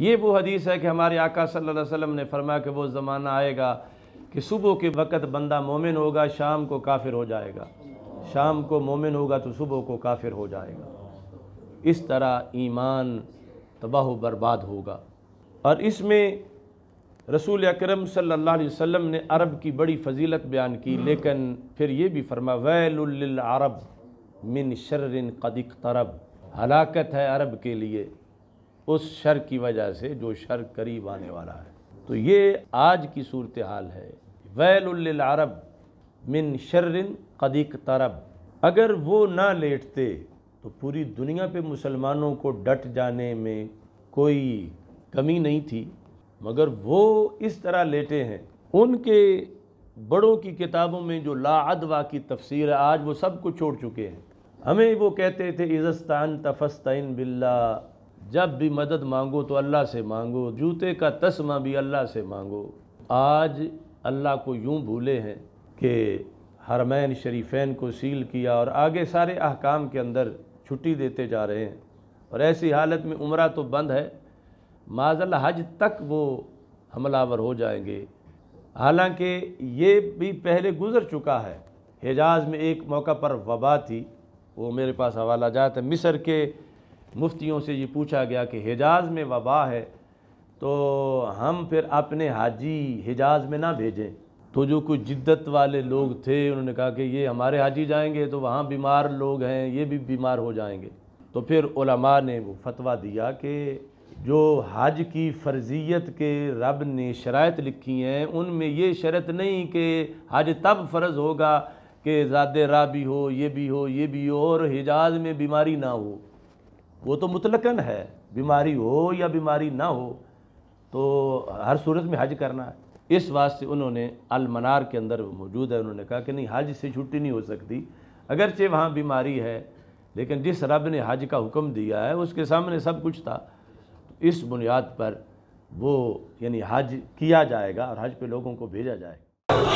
ये वो हदीस है कि हमारे आका सल्लल्लाहु अलैहि वसल्लम ने फरमाया कि वो ज़माना आएगा कि सुबह के वक़्त बंदा मोमिन होगा शाम को काफिर हो जाएगा शाम को मोमिन होगा तो सुबह को काफिर हो जाएगा इस तरह ईमान तबाह बर्बाद होगा और इसमें रसूल अकरम सल्लल्लाहु अलैहि वसल्लम ने अरब की बड़ी फजीलत बयान की लेकिन फिर ये भी फरमा वैल अरब मिन शर्रिन कदिक तरब हलाकत है अरब के लिए उस शर की वजह से जो शर करीब आने वाला है तो ये आज की सूरत हाल है वैल अरब मिन शर्रिन कदीक तरब अगर वो ना लेटते तो पूरी दुनिया पे मुसलमानों को डट जाने में कोई कमी नहीं थी मगर वो इस तरह लेटे हैं उनके बड़ों की किताबों में जो लादवा की तफसीर है आज वो सब कुछ छोड़ चुके हैं हमें वो कहते थे इज़स्तान तफस्तिन बिल्ला जब भी मदद मांगो तो अल्लाह से मांगो जूते का तस्मा भी अल्लाह से मांगो आज अल्लाह को यूँ भूले हैं कि हरमैन शरीफैन को सील किया और आगे सारे अहकाम के अंदर छुट्टी देते जा रहे हैं और ऐसी हालत में उम्र तो बंद है माजल हज तक वो हमलावर हो जाएंगे हालांकि ये भी पहले गुज़र चुका है हिजाज़ में एक मौका पर वबा थी वो मेरे पास हवाला जाता है मिसर के मुफ्तियों से ये पूछा गया कि हिजाज़ में वबा है तो हम फिर अपने हाजी हिजाज़ में ना भेजें तो जो कुछ जिद्दत वाले लोग थे उन्होंने कहा कि ये हमारे हाजी जाएंगे तो वहाँ बीमार लोग हैं ये भी बीमार हो जाएंगे तो फिर उलमा ने वो फतवा दिया कि जो हज की फ़र्जियत के रब ने शरात लिखी हैं उनमें ये शरत नहीं कि हज तब फ़र्ज़ होगा कि ज़ादे रा भी हो ये भी हो ये भी हो और हिजाज़ में बीमारी ना हो वो तो मुतलकन है बीमारी हो या बीमारी ना हो तो हर सूरत में हज करना है इस वास्ते उन्होंने अलमनार के अंदर मौजूद है उन्होंने कहा कि नहीं हज से छुट्टी नहीं हो सकती अगरचे वहाँ बीमारी है लेकिन जिस रब ने हज का हुक्म दिया है उसके सामने सब कुछ था तो इस बुनियाद पर वो यानी हज किया जाएगा और हज पे लोगों को भेजा जाएगा